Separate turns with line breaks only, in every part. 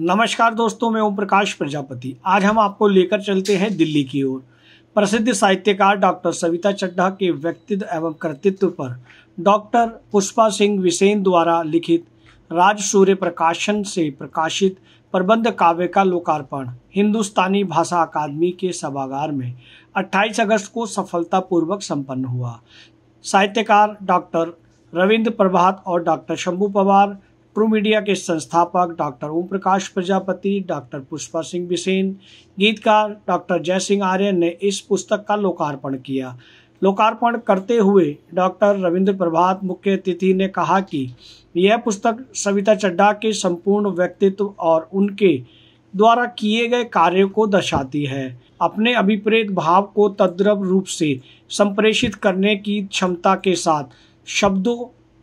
नमस्कार दोस्तों मैं ओम प्रकाश प्रजापति आज हम आपको लेकर चलते हैं दिल्ली की ओर प्रसिद्ध साहित्यकार डॉक्टर सविता चड्ढा के व्यक्तित्व एवं कर्तित्व पर डॉक्टर पुष्पा सिंह विसेन द्वारा लिखित राज सूर्य प्रकाशन से प्रकाशित प्रबंध काव्य का लोकार्पण हिंदुस्तानी भाषा अकादमी के सभागार में 28 अगस्त को सफलतापूर्वक संपन्न हुआ साहित्यकार डॉक्टर रविंद्र प्रभात और डॉक्टर शंभू पवार प्रोमीडिया के संस्थापक डॉक्टर ओम प्रकाश प्रजापति डॉक्टर पुष्पा सिंह बिसेन गीतकार डॉक्टर जय सिंह आर्य ने इस पुस्तक का लोकार्पण किया लोकार्पण करते हुए डॉक्टर रविंद्र प्रभात मुख्य अतिथि ने कहा कि यह पुस्तक सविता चड्डा के संपूर्ण व्यक्तित्व और उनके द्वारा किए गए कार्यों को दर्शाती है अपने अभिप्रेत भाव को तद्रव रूप से संप्रेषित करने की क्षमता के साथ शब्दों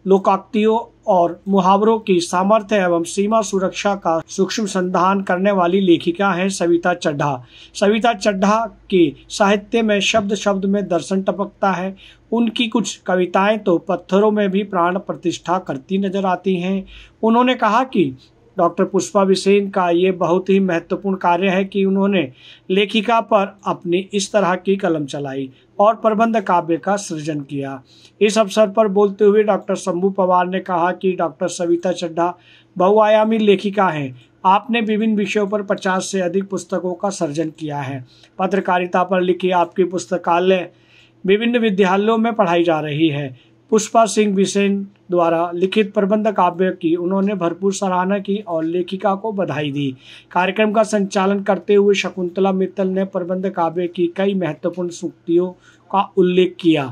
लोकाक्तियों और मुहावरों की सामर्थ्य एवं सीमा सुरक्षा का सूक्ष्म संधान करने वाली लेखिका हैं सविता चड्ढा सविता चड्ढा के साहित्य में शब्द शब्द में दर्शन टपकता है उनकी कुछ कविताएं तो पत्थरों में भी प्राण प्रतिष्ठा करती नजर आती हैं उन्होंने कहा कि डॉक्टर पुष्पा बिसेन का ये बहुत ही महत्वपूर्ण कार्य है कि उन्होंने लेखिका पर अपनी इस तरह की कलम चलाई और प्रबंध काव्य का सृजन किया इस अवसर पर बोलते हुए डॉक्टर शंभू पवार ने कहा कि डॉक्टर सविता चड्ढा बहुआयामी लेखिका हैं आपने विभिन्न विषयों पर 50 से अधिक पुस्तकों का सृजन किया है पत्रकारिता पर लिखी आपकी पुस्तकालय विभिन्न विद्यालयों में पढ़ाई जा रही है पुष्पा सिंह बिसेन द्वारा लिखित प्रबंध काव्य की उन्होंने भरपूर सराहना की और लेखिका को बधाई दी कार्यक्रम का संचालन करते हुए शकुंतला मित्तल ने प्रबंध काव्य की कई महत्वपूर्ण सूक्तियों का उल्लेख किया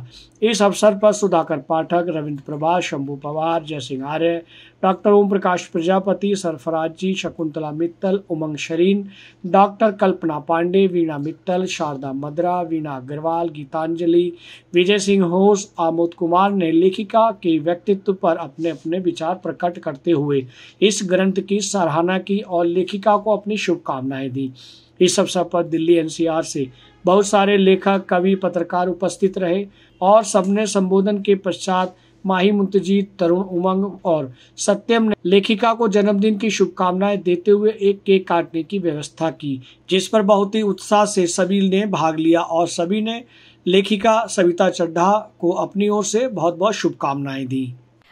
इस अवसर पर सुधाकर पाठक रविंद्र प्रभा शंभू पवार जय सिंह आर्य डॉक्टर ओम प्रकाश प्रजापति सरफराज जी शकुंतला मित्तल उमंग शरीन डॉक्टर कल्पना पांडे वीणा मित्तल शारदा मद्रा वीणा अग्रवाल गीतांजलि विजय सिंह होस आमोद कुमार ने लेखिका के व्यक्तित्व महत्व पर अपने अपने विचार प्रकट करते हुए इस ग्रंथ की सराहना की और लेखिका को अपनी शुभकामनाएं दी इस अवसर पर दिल्ली एनसीआर से बहुत सारे लेखक कवि पत्रकार उपस्थित रहे और सबने संबोधन के पश्चात माही मुंतजी तरुण उमंग और सत्यम ने लेखिका को जन्मदिन की शुभकामनाएं देते हुए एक केक काटने की व्यवस्था की जिस पर बहुत ही उत्साह से सभी ने भाग लिया और सभी ने लेखिका सविता चड्ढा को अपनी ओर से बहुत बहुत शुभकामनाएं दी